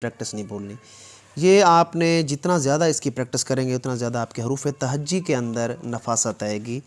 practice नहीं भूलनी ये आपने जितना ज़्यादा इसकी प्रैक्टिस करेंगे उतना ज़्यादा आपके हरूफ तहजी के अंदर नफासत आएगी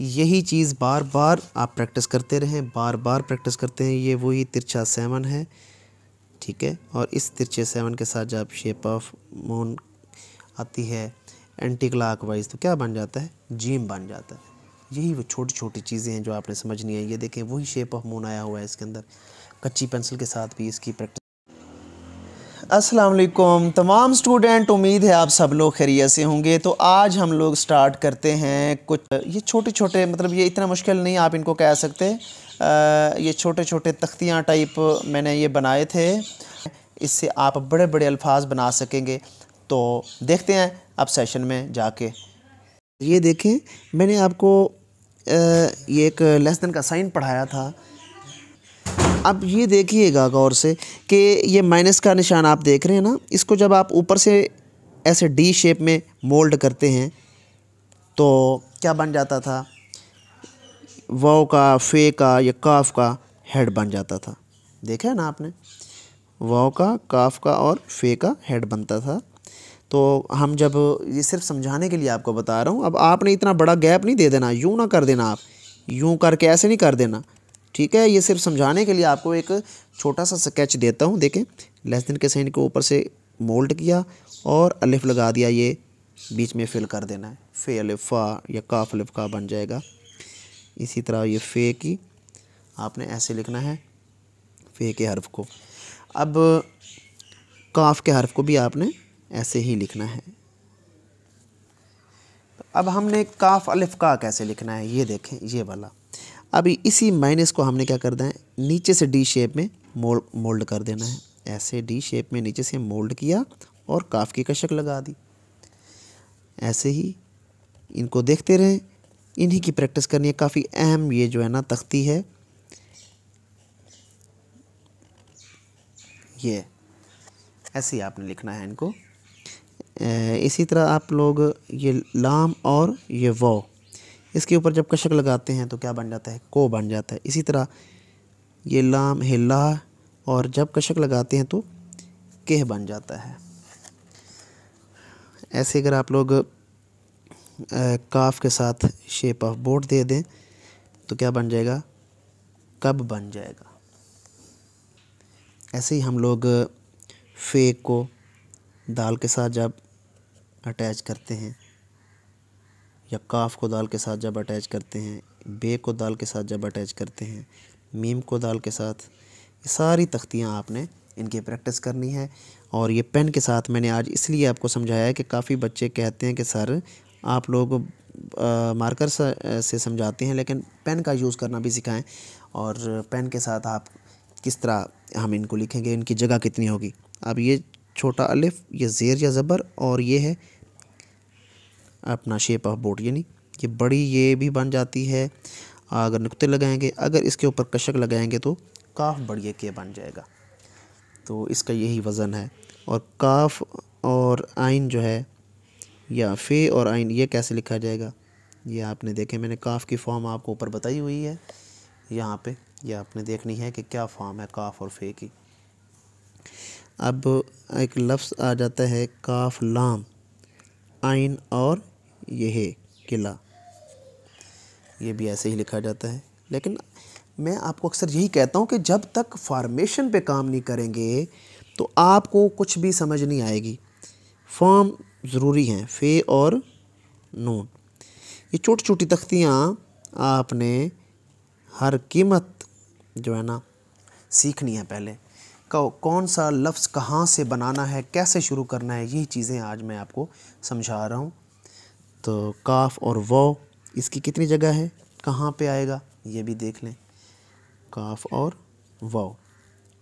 यही चीज़ बार बार आप प्रैक्टिस करते रहें बार बार प्रैक्टिस करते हैं ये वही तिरछा सेवन है ठीक है और इस तिरछे सेवन के साथ जब शेप ऑफ मून आती है एंटी क्लाक वाइज तो क्या बन जाता है जीम बन जाता है यही वो छोटी छोटी चीज़ें हैं जो आपने समझनी है ये देखें वही शेप ऑफ मून आया हुआ है इसके अंदर कच्ची पेंसिल के साथ भी इसकी प्रैक्टिस अस्सलाम वालेकुम तमाम स्टूडेंट उम्मीद है आप सब लोग खैरियत से होंगे तो आज हम लोग स्टार्ट करते हैं कुछ ये छोटे छोटे मतलब ये इतना मुश्किल नहीं आप इनको कह सकते आ, ये छोटे छोटे तख्तियाँ टाइप मैंने ये बनाए थे इससे आप बड़े बड़े अल्फाज बना सकेंगे तो देखते हैं आप सेशन में जाके ये देखें मैंने आपको ये एक लेसन का साइन पढ़ाया था अब ये देखिएगा गौर से कि ये माइनस का निशान आप देख रहे हैं ना इसको जब आप ऊपर से ऐसे डी शेप में मोल्ड करते हैं तो क्या बन जाता था वाओ का फे का या काफ का हेड बन जाता था देखा है ना आपने वाओ का काफ का और फे का हेड बनता था तो हम जब ये सिर्फ समझाने के लिए आपको बता रहा हूँ अब आपने इतना बड़ा गैप नहीं दे देना यूँ ना कर देना आप यूँ करके ऐसे नहीं कर देना ठीक है ये सिर्फ समझाने के लिए आपको एक छोटा सा स्केच देता हूँ देखें लेस दिन के साइन को ऊपर से मोल्ड किया और अलिफ लगा दिया ये बीच में फिल कर देना है फे अलिफा या काफ अलिफ का बन जाएगा इसी तरह ये फे की आपने ऐसे लिखना है फे के हर्फ को अब काफ के हर्फ को भी आपने ऐसे ही लिखना है अब हमने काफ अलिफ का कैसे लिखना है ये देखें ये वाला अभी इसी माइनस को हमने क्या कर दें नीचे से डी शेप में मोल्ड मोल्ड कर देना है ऐसे डी शेप में नीचे से मोल्ड किया और काफ की कशक लगा दी ऐसे ही इनको देखते रहें इन्हीं की प्रैक्टिस करनी है काफ़ी अहम ये जो है ना तख्ती है ये ऐसे ही आपने लिखना है इनको इसी तरह आप लोग ये लाम और ये वो इसके ऊपर जब कशक लगाते हैं तो क्या बन जाता है को बन जाता है इसी तरह ये लाम है ला और जब कशक लगाते हैं तो केह बन जाता है ऐसे अगर आप लोग काफ के साथ शेप ऑफ बोर्ड दे दें तो क्या बन जाएगा कब बन जाएगा ऐसे ही हम लोग फेक को दाल के साथ जब अटैच करते हैं या काफ को दाल के साथ जब अटैच करते हैं बे को दाल के साथ जब अटैच करते हैं मीम को दाल के साथ सारी तख्तियाँ आपने इनकी प्रैक्टिस करनी है और ये पेन के साथ मैंने आज इसलिए आपको समझाया है कि काफ़ी बच्चे कहते हैं कि सर आप लोग मार्कर से समझाते हैं लेकिन पेन का यूज़ करना भी सिखाएं और पेन के साथ आप किस तरह हम इनको लिखेंगे इनकी जगह कितनी होगी अब ये छोटा अलिफ ये ज़ेर या ज़बर और ये है अपना शेप ऑफ बोट यानी ये बड़ी ये भी बन जाती है अगर नुकते लगाएंगे अगर इसके ऊपर कशक लगाएंगे तो काफ बड़िए के बन जाएगा तो इसका यही वज़न है और काफ और आइन जो है या फे और आइन ये कैसे लिखा जाएगा ये आपने देखे मैंने काफ की फॉर्म आपको ऊपर बताई हुई है यहाँ पे ये आपने देखनी है कि क्या फॉर्म है काफ और फे की अब एक लफ्ज़ आ जाता है काफ लाम आइन और है किला ये भी ऐसे ही लिखा जाता है लेकिन मैं आपको अक्सर यही कहता हूँ कि जब तक फार्मेशन पे काम नहीं करेंगे तो आपको कुछ भी समझ नहीं आएगी फॉर्म ज़रूरी हैं फे और नून ये छोटी छोटी तख्तियाँ आपने हर कीमत जो है ना सीखनी है पहले कौन सा लफ्ज़ कहाँ से बनाना है कैसे शुरू करना है यही चीज़ें आज मैं आपको समझा रहा हूँ तो काफ और वो इसकी कितनी जगह है कहाँ पे आएगा ये भी देख लें काफ और वो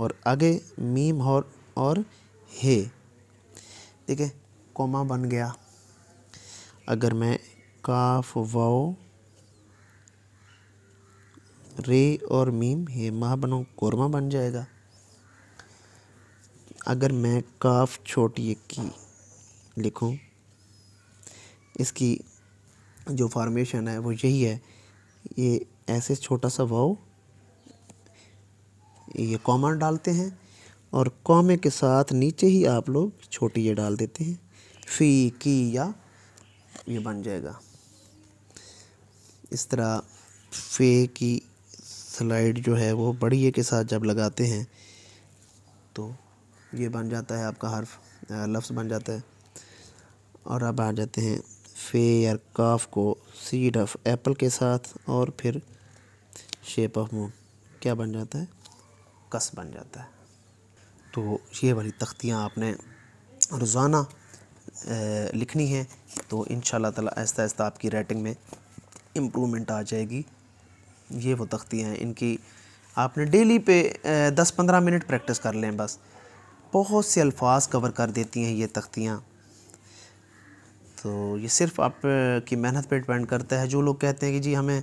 और आगे मीम और और हे ठीक है कोमा बन गया अगर मैं काफ वो रे और मीम हे माह बनो कोरमा बन जाएगा अगर मैं काफ छोटी की लिखूं इसकी जो फॉर्मेशन है वो यही है ये ऐसे छोटा सा वाव ये कॉमा डालते हैं और कॉमे के साथ नीचे ही आप लोग छोटी ये डाल देते हैं फी की या ये बन जाएगा इस तरह फे की स्लाइड जो है वो बड़ी के साथ जब लगाते हैं तो ये बन जाता है आपका हर्फ लफ्ज़ बन जाता है और अब आ जाते हैं या काफ को सीड ऑफ एप्पल के साथ और फिर शेप ऑफ मून क्या बन जाता है कस बन जाता है तो ये वाली तख्तियाँ आपने रोज़ाना लिखनी है तो इन ताला आहिस्ता आहिस्ता आपकी राइटिंग में इम्प्रूवमेंट आ जाएगी ये वो तख्तियाँ हैं इनकी आपने डेली पे दस पंद्रह मिनट प्रैक्टिस कर लें बस बहुत से अल्फाज कवर कर देती हैं ये तख्तियाँ तो ये सिर्फ आप की मेहनत पे डिपेंड करता है जो लोग कहते हैं कि जी हमें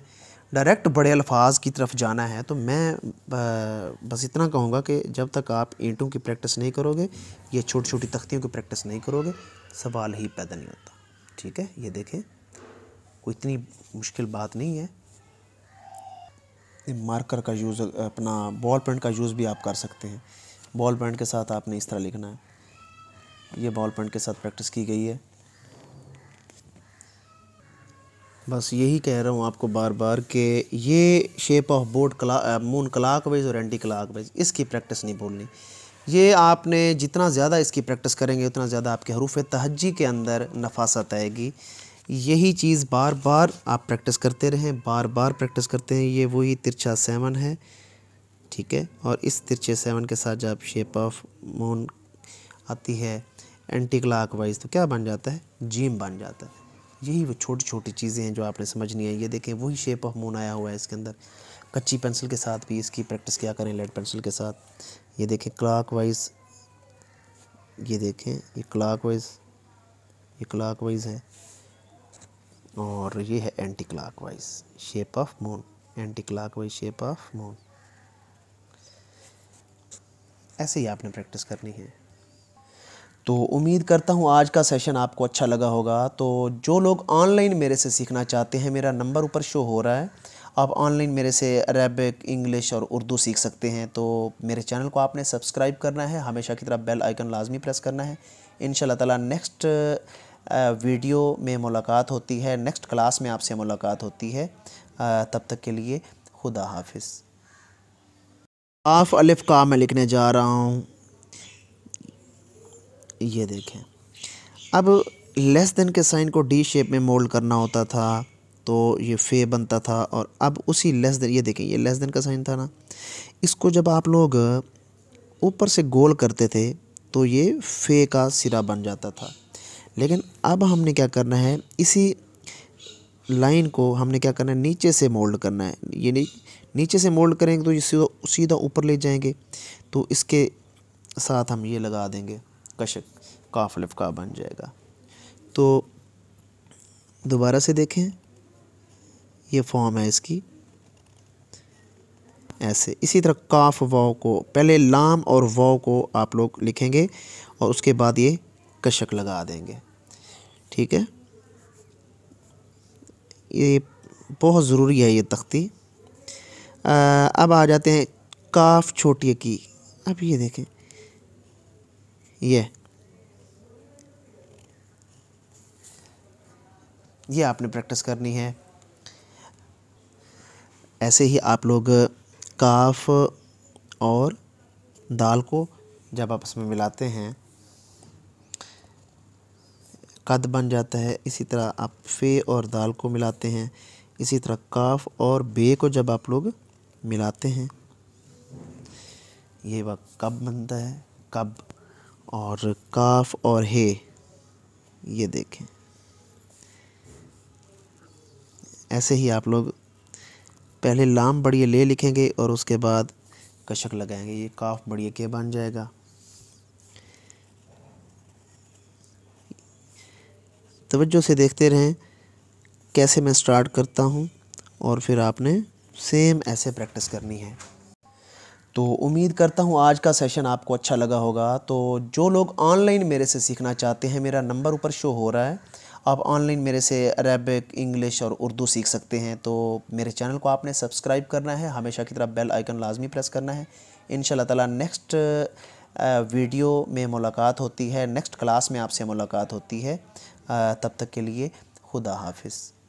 डायरेक्ट बड़े अल्फाज की तरफ जाना है तो मैं बस इतना कहूँगा कि जब तक आप ईंटों की प्रैक्टिस नहीं करोगे या छोटी छोटी तख्तियों की प्रैक्टिस नहीं करोगे सवाल ही पैदा नहीं होता ठीक है ये देखें कोई इतनी मुश्किल बात नहीं है मार्कर का यूज़ अपना बॉल पेंट का यूज़ भी आप कर सकते हैं बॉल पेंट के साथ आपने इस तरह लिखना है ये बॉल पेंट के साथ प्रैक्टिस की गई है बस यही कह रहा हूँ आपको बार बार कि ये शेप ऑफ बोर्ड क्ला मून क्लाक वाइज और एंटी क्लाक वाइज इसकी प्रैक्टिस नहीं भूलनी ये आपने जितना ज़्यादा इसकी प्रैक्टिस करेंगे उतना ज़्यादा आपके हरूफ तहजी के अंदर नफासत आएगी यही चीज़ बार बार आप प्रैक्टिस करते रहें बार बार प्रैक्टिस करते हैं ये वही तिरछा सेवन है ठीक है और इस तिरछे सेवन के साथ जब शेप ऑफ मून आती है एंटी क्लाक वाइज तो क्या बन जाता है जीम बन जाता है यही वो छोटी छोटी चीज़ें हैं जो आपने समझनी है ये देखें वही शेप ऑफ मून आया हुआ है इसके अंदर कच्ची पेंसिल के साथ भी इसकी प्रैक्टिस क्या करें लेड पेंसिल के साथ ये देखें क्लाक वाइज ये देखें ये क्लाक वाइज ये क्लाक वाइज है और ये है anticlockwise shape of moon anticlockwise shape of moon ऐसे ही आपने प्रैक्टिस करनी है तो उम्मीद करता हूँ आज का सेशन आपको अच्छा लगा होगा तो जो लोग ऑनलाइन मेरे से सीखना चाहते हैं मेरा नंबर ऊपर शो हो रहा है आप ऑनलाइन मेरे से अरेबिक इंग्लिश और उर्दू सीख सकते हैं तो मेरे चैनल को आपने सब्सक्राइब करना है हमेशा की तरह बेल आइकन लाजमी प्रेस करना है इन ताला नेक्स्ट वीडियो में मुलाकात होती है नेक्स्ट क्लास में आपसे मुलाकात होती है तब तक के लिए खुदा हाफिज़ आफ़ अलिफ़ का मैं लिखने जा रहा हूँ ये देखें अब लेस देन के साइन को डी शेप में मोल्ड करना होता था तो ये फे बनता था और अब उसी लेस देन ये देखें ये लेस देन का साइन था ना इसको जब आप लोग ऊपर से गोल करते थे तो ये फे का सिरा बन जाता था लेकिन अब हमने क्या करना है इसी लाइन को हमने क्या करना है नीचे से मोल्ड करना है ये नी, नीचे से मोल्ड करेंगे तो ये सीधा सीधा ऊपर ले जाएंगे तो इसके साथ हम ये लगा देंगे कशक काफ लफका बन जाएगा तो दोबारा से देखें ये फॉर्म है इसकी ऐसे इसी तरह काफ वाव को पहले लाम और वाव को आप लोग लिखेंगे और उसके बाद ये कशक लगा देंगे ठीक है ये बहुत ज़रूरी है ये तख्ती आ, अब आ जाते हैं काफ छोटी की अब ये देखें ये ये आपने प्रैक्टिस करनी है ऐसे ही आप लोग काफ और दाल को जब आपस में मिलाते हैं कद बन जाता है इसी तरह आप फे और दाल को मिलाते हैं इसी तरह काफ और बे को जब आप लोग मिलाते हैं ये वक्त कब बनता है कब और काफ और हे ये देखें ऐसे ही आप लोग पहले लाम बढ़िए ले लिखेंगे और उसके बाद कशक लगाएंगे ये काफ बढ़िए के बन जाएगा तवज्जो से देखते रहें कैसे मैं स्टार्ट करता हूँ और फिर आपने सेम ऐसे प्रैक्टिस करनी है तो उम्मीद करता हूँ आज का सेशन आपको अच्छा लगा होगा तो जो लोग ऑनलाइन मेरे से सीखना चाहते हैं मेरा नंबर ऊपर शो हो रहा है आप ऑनलाइन मेरे से अरेबिक इंग्लिश और उर्दू सीख सकते हैं तो मेरे चैनल को आपने सब्सक्राइब करना है हमेशा की तरह बेल आइकन लाजमी प्रेस करना है इन ताला नेक्स्ट वीडियो में मुलाकात होती है नेक्स्ट क्लास में आपसे मुलाकात होती है तब तक के लिए खुदा हाफिज़